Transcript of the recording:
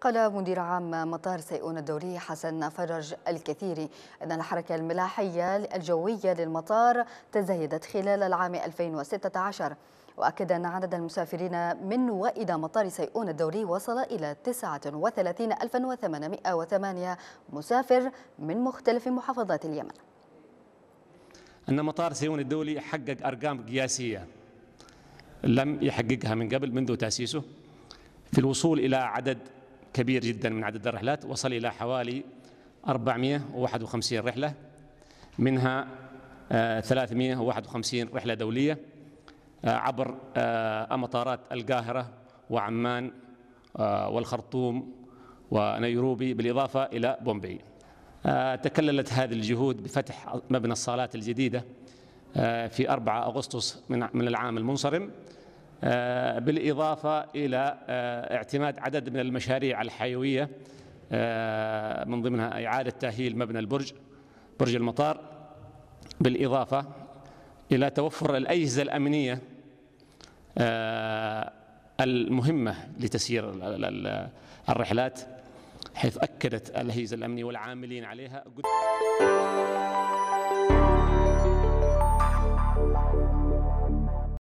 قال مدير عام مطار سيئون الدولي حسن فرج الكثيري أن الحركة الملاحية الجوية للمطار تزايدت خلال العام 2016 وأكد أن عدد المسافرين من وإلى مطار سيئون الدولي وصل إلى 39808 مسافر من مختلف محافظات اليمن أن مطار سيئون الدولي حقق أرقام قياسية لم يحققها من قبل منذ تأسيسه في الوصول إلى عدد كبير جدا من عدد الرحلات وصل إلى حوالي 451 رحلة منها 351 آه، رحلة دولية آه، عبر آه، أمطارات القاهرة وعمان والخرطوم ونيروبي بالإضافة إلى بومبي تكللت هذه الجهود بفتح مبنى الصالات الجديدة في 4 أغسطس من العام المنصرم آه، بالإضافة إلى آه، اعتماد عدد من المشاريع الحيوية آه، من ضمنها إعادة تأهيل مبنى البرج برج المطار بالإضافة إلى توفر الأجهزة الأمنية المهمة لتسيير الرحلات حيث أكدت الأجهزة الأمنية والعاملين عليها